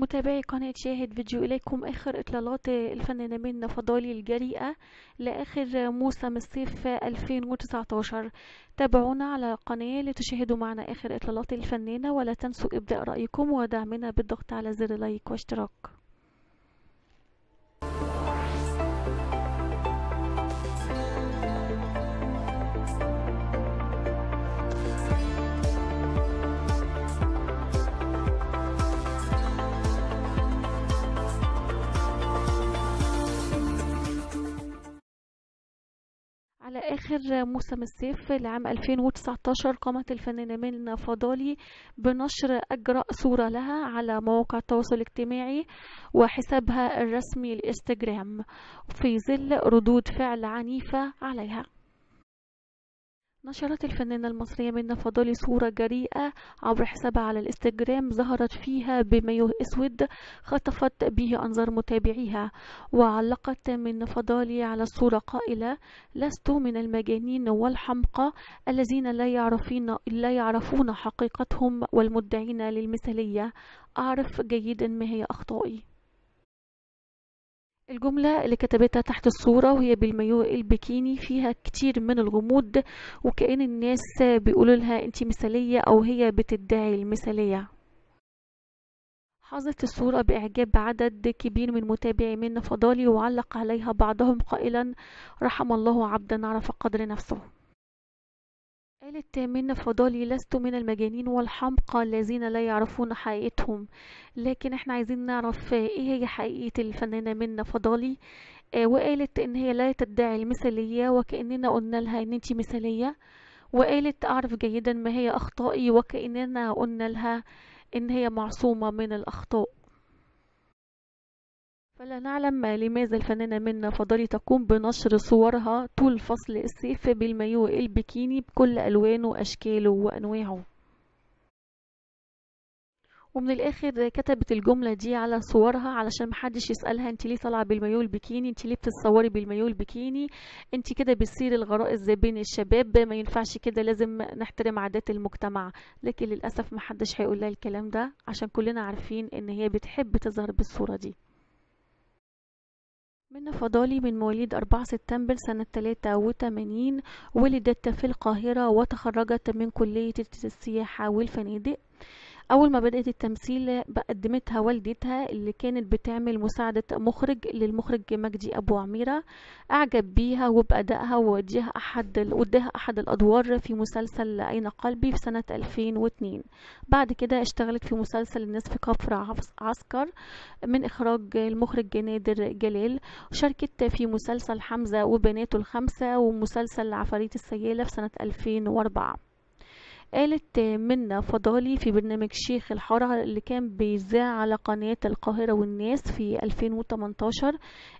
متابعي قناة شاهد فيديو إليكم آخر إطلالات الفنانة منة فضالي الجريئة لآخر موسم الصيف 2019 تابعونا على القناة لتشاهدوا معنا آخر إطلالات الفنانة ولا تنسوا إبداء رأيكم ودعمنا بالضغط على زر لايك واشتراك على آخر موسم الصيف لعام 2019 قامت الفنانة منى فضالي بنشر أجرأ صورة لها على مواقع التواصل الاجتماعي وحسابها الرسمي الانستغرام في ظل ردود فعل عنيفة عليها نشرت الفنانة المصرية منى فضالي صورة جريئة عبر حسابها على الانستجرام ظهرت فيها بمايو اسود خطفت به انظار متابعيها وعلقت منى فضالي على الصورة قائلة لست من المجانين والحمقى الذين لا يعرفين لا يعرفون حقيقتهم والمدعين للمثالية اعرف جيدا ما هي اخطائي الجملة اللي كتبتها تحت الصورة وهي بالمايو البكيني فيها كتير من الغموض وكأن الناس بيقولوا لها انتي مثالية او هي بتدعي المثالية حظت الصورة بإعجاب عدد كبير من متابعي من فضالي وعلق عليها بعضهم قائلا رحم الله عبدا عرف قدر نفسه قال الثامنة فضالي لست من المجانين والحمقى الذين لا يعرفون حقيقتهم لكن احنا عايزين نعرف آه، ايه هي حقيقة الفنانة منة فضالي اه وقالت ان هي لا تدعي المثالية وكأننا قلنا لها ان انتي مثالية وقالت اعرف جيدا ما هي اخطائي وكأننا قلنا لها ان هي معصومة من الاخطاء فلا نعلم لماذا الفنانة منا فضلي تقوم بنشر صورها طول فصل الصيف بالمايو البكيني بكل ألوانه وأشكاله وأنواعه ومن الاخر كتبت الجمله دي على صورها علشان محدش يسالها انت ليه طالعه بالمايو البكيني انت ليه بتتصوري بالمايو البكيني انت كده بتصير الغرائز بين الشباب ما ينفعش كده لازم نحترم عادات المجتمع لكن للاسف محدش هيقول لها الكلام ده عشان كلنا عارفين ان هي بتحب تظهر بالصوره دي من فضالي من مواليد 4 سبتمبر سنة 83 ولدت في القاهرة وتخرجت من كلية السياحة والفنادق اول ما بدات التمثيل قدمتها والدتها اللي كانت بتعمل مساعده مخرج للمخرج مجدي ابو عميره اعجب بيها وبادائها ووديها احد وديها احد الادوار في مسلسل اين قلبي في سنه 2002 بعد كده اشتغلت في مسلسل الناس في كفر عسكر من اخراج المخرج نادر جلال شاركت في مسلسل حمزه وبناته الخمسه ومسلسل عفاريت السياله في سنه 2004 قالت منا فضالي في برنامج شيخ الحارة اللي كان بيذاع على قناة القاهرة والناس في 2018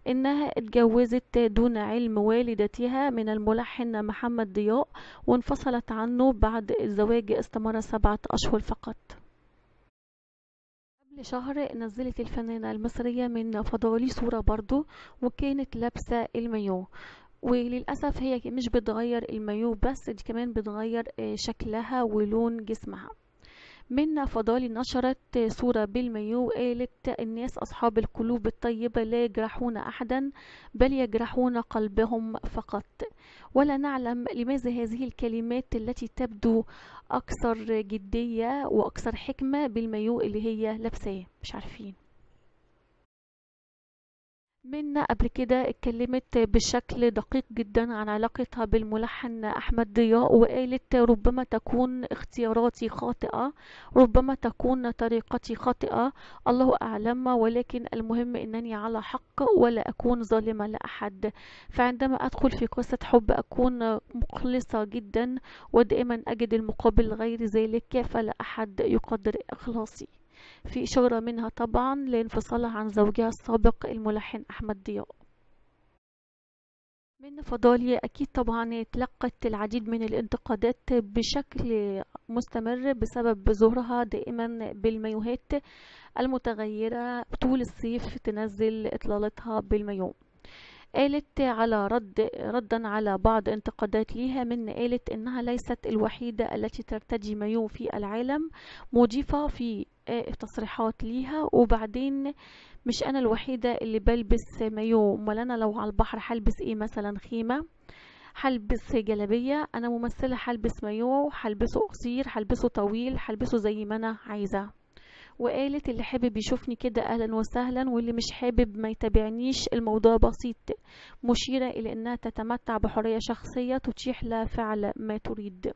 إنها اتجوزت دون علم والدتها من الملحن محمد ضياء وانفصلت عنه بعد الزواج استمر سبعة أشهر فقط شهر نزلت الفنانة المصرية من فضالي صورة برضو وكانت لابسة الميو وللأسف هي مش بتغير المايو بس دي كمان بتغير آه، شكلها ولون جسمها منا فضالي نشرت آه، صورة بالمايو قالت الناس أصحاب القلوب الطيبة لا يجرحون أحدا بل يجرحون قلبهم فقط ولا نعلم لماذا هذه الكلمات التي تبدو أكثر جدية وأكثر حكمة بالمايو اللي هي لابساه مش عارفين منا قبل كده اتكلمت بشكل دقيق جدا عن علاقتها بالملحن أحمد ضياء وقالت ربما تكون اختياراتي خاطئة ربما تكون طريقتي خاطئة الله أعلم ولكن المهم أنني على حق ولا أكون ظالمة لأحد فعندما أدخل في قصة حب أكون مخلصة جدا ودائما أجد المقابل غير ذلك فلا أحد يقدر إخلاصي في إشارة منها طبعا لانفصالها عن زوجها السابق الملحن أحمد ضياء من فضالي أكيد طبعا تلقت العديد من الانتقادات بشكل مستمر بسبب ظهورها دائما بالمايوهات المتغيرة طول الصيف تنزل إطلالتها بالمايوه قالت على رد ردا على بعض انتقادات ليها من قالت انها ليست الوحيدة التي ترتدي مايو في العالم مضيفة في آه، تصريحات ليها وبعدين مش انا الوحيدة اللي بلبس مايو امال انا لو على البحر هلبس ايه مثلا خيمة هلبس جلابية انا ممثلة هلبس مايو هلبسه قصير هلبسه طويل هلبسه زي ما انا عايزة وقالت اللي حابب يشوفني كده اهلا وسهلا واللي مش حابب ما يتابعنيش الموضوع بسيط مشيرة الى انها تتمتع بحرية شخصية تتيح لها فعل ما تريد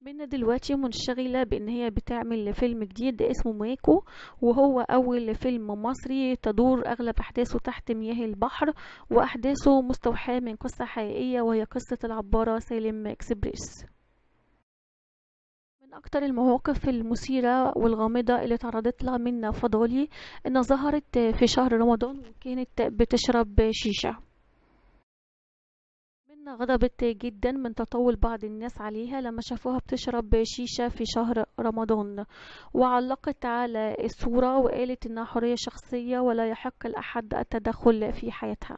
منا دلوقتي منشغلة بإن هي بتعمل فيلم جديد اسمه ماكو وهو أول فيلم مصري تدور أغلب أحداثه تحت مياه البحر وأحداثه مستوحاة من قصة حقيقية وهي قصة العبارة سالم إكسبريس أكثر أكتر المواقف المثيرة والغامضة اللي تعرضت لها من فضولي إنها ظهرت في شهر رمضان وكانت بتشرب شيشة من غضبت جدا من تطول بعض الناس عليها لما شافوها بتشرب شيشة في شهر رمضان وعلقت على الصورة وقالت إنها حرية شخصية ولا يحق لأحد التدخل في حياتها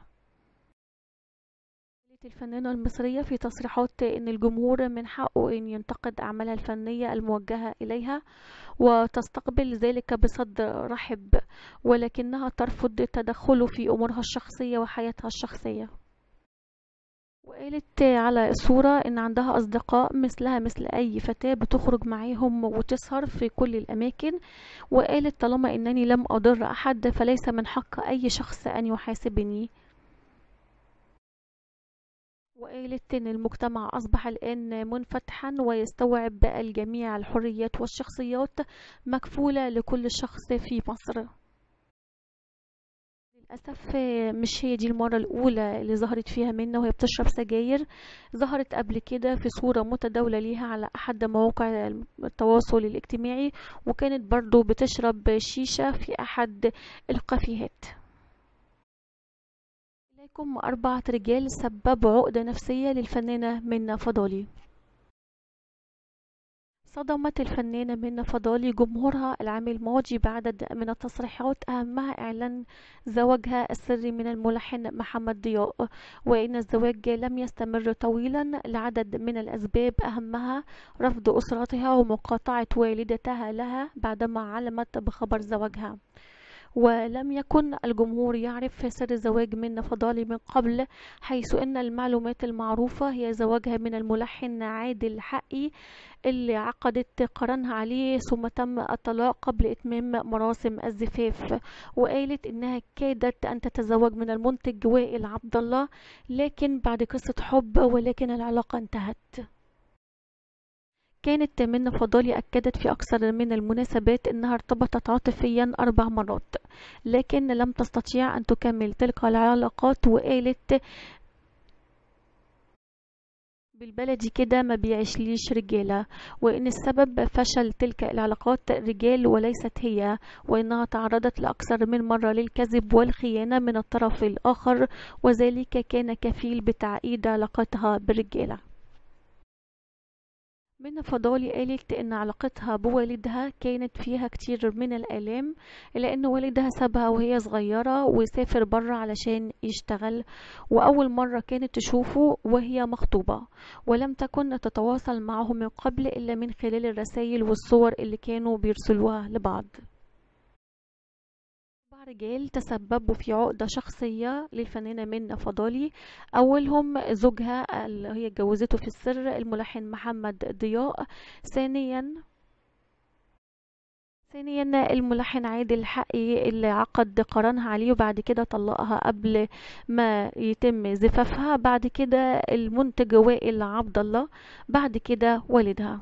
الفنانة المصرية في تصريحات أن الجمهور من حقه أن ينتقد أعمالها الفنية الموجهة إليها وتستقبل ذلك بصد رحب ولكنها ترفض التدخل في أمورها الشخصية وحياتها الشخصية وقالت على الصورة إن عندها أصدقاء مثلها مثل أي فتاة بتخرج معاهم وتسهر في كل الأماكن وقالت طالما إنني لم أضر أحد فليس من حق أي شخص أن يحاسبني وقالت إن المجتمع أصبح الآن منفتحا ويستوعب بقى الجميع الحريات والشخصيات مكفولة لكل شخص في مصر للأسف مش هي دي المرة الأولى اللي ظهرت فيها منة وهي بتشرب سجاير ظهرت قبل كده في صورة متداولة ليها على أحد مواقع التواصل الاجتماعي وكانت برضو بتشرب شيشة في أحد القافيهات لكم أربعة رجال سببوا عقدة نفسية للفنانة منى فضالي صدمت الفنانة منى فضالي جمهورها العام الماضي بعدد من التصريحات أهمها إعلان زواجها السري من الملحن محمد ضياء وإن الزواج لم يستمر طويلا لعدد من الأسباب أهمها رفض أسرتها ومقاطعة والدتها لها بعدما علمت بخبر زواجها ولم يكن الجمهور يعرف سر الزواج من فضالي من قبل حيث أن المعلومات المعروفة هي زواجها من الملحن عادل حقي اللي عقدت قرنها عليه ثم تم الطلاق قبل إتمام مراسم الزفاف وقالت إنها كادت أن تتزوج من المنتج وائل عبد الله لكن بعد قصة حب ولكن العلاقة انتهت كانت من فضالي أكدت في أكثر من المناسبات أنها ارتبطت عاطفيا أربع مرات لكن لم تستطيع أن تكمل تلك العلاقات وقالت بالبلدي كده ما ليش رجالة وإن السبب فشل تلك العلاقات رجال وليست هي وإنها تعرضت لأكثر من مرة للكذب والخيانة من الطرف الآخر وذلك كان كفيل بتعقيد علاقتها بالرجالة من فضالي قالت إن علاقتها بوالدها كانت فيها كتير من الآلام لأن والدها سابها وهي صغيرة وسافر برا علشان يشتغل وأول مرة كانت تشوفه وهي مخطوبة ولم تكن تتواصل معه من قبل إلا من خلال الرسائل والصور اللي كانوا بيرسلوها لبعض رجال تسببوا في عقدة شخصية للفنانة منة فضالي أولهم زوجها اللي هي اتجوزته في السر الملحن محمد ضياء ثانيا ثانيا الملحن عادل حقي اللي عقد قرانها عليه وبعد كده طلقها قبل ما يتم زفافها بعد كده المنتج وائل عبد الله بعد كده والدها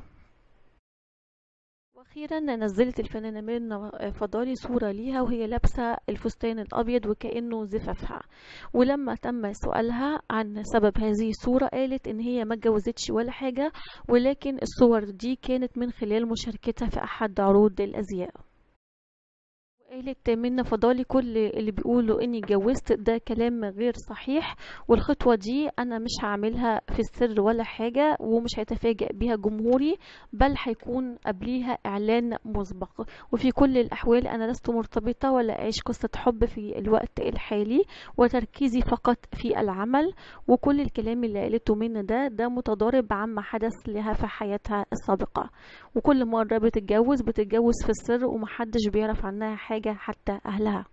اخيرا نزلت الفنانه منى فضالي صوره ليها وهي لابسه الفستان الابيض وكانه زفافها ولما تم سؤالها عن سبب هذه الصوره قالت ان هي ما اتجوزتش ولا حاجه ولكن الصور دي كانت من خلال مشاركتها في احد عروض الازياء قالت من فضالي كل اللي بيقولوا اني اتجوزت ده كلام غير صحيح والخطوة دي انا مش هعملها في السر ولا حاجة ومش هيتفاجأ بيها جمهوري بل هيكون قبليها اعلان مسبق وفي كل الاحوال انا لست مرتبطة ولا اعيش قصة حب في الوقت الحالي وتركيزي فقط في العمل وكل الكلام اللي قالته من ده ده متضارب عما حدث لها في حياتها السابقة وكل مرة بتتجوز بتتجوز في السر ومحدش بيعرف عنها حاجة حاجة حتى أهلها